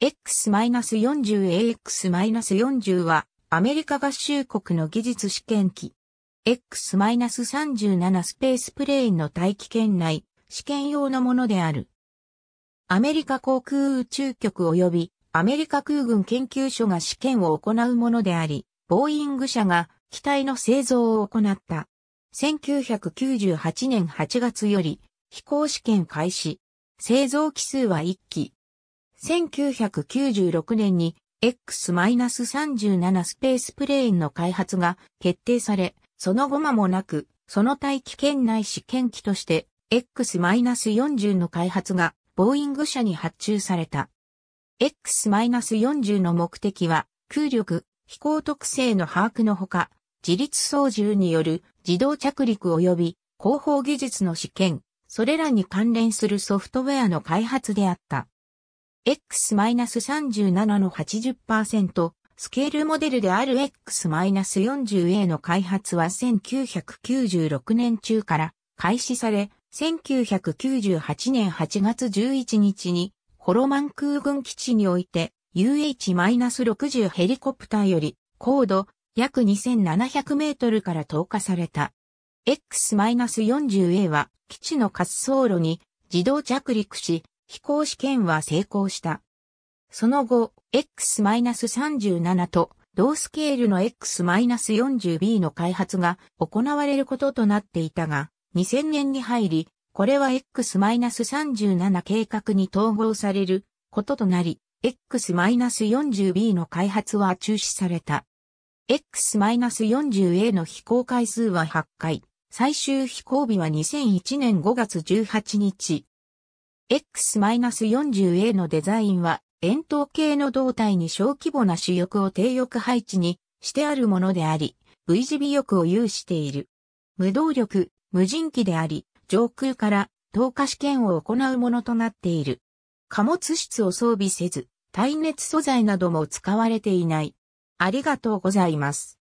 X-40AX-40 はアメリカ合衆国の技術試験機。X-37 スペースプレーンの大気圏内、試験用のものである。アメリカ航空宇宙局及びアメリカ空軍研究所が試験を行うものであり、ボーイング社が機体の製造を行った。1998年8月より飛行試験開始。製造機数は1機。1996年に X-37 スペースプレーンの開発が決定され、その後間もなく、その大気圏内試験機として X-40 の開発がボーイング社に発注された。X-40 の目的は空力、飛行特性の把握のほか、自立操縦による自動着陸及び広報技術の試験、それらに関連するソフトウェアの開発であった。X-37 の80%、スケールモデルである X-40A の開発は1996年中から開始され、1998年8月11日に、ホロマン空軍基地において UH-60 ヘリコプターより高度約2700メートルから投下された。X-40A は基地の滑走路に自動着陸し、飛行試験は成功した。その後、X-37 と同スケールの X-40B の開発が行われることとなっていたが、2000年に入り、これは X-37 計画に統合されることとなり、X-40B の開発は中止された。X-40A の飛行回数は8回、最終飛行日は2001年5月18日、X-40A のデザインは、円筒形の胴体に小規模な主翼を低翼配置にしてあるものであり、V 字尾翼を有している。無動力、無人機であり、上空から投下試験を行うものとなっている。貨物室を装備せず、耐熱素材なども使われていない。ありがとうございます。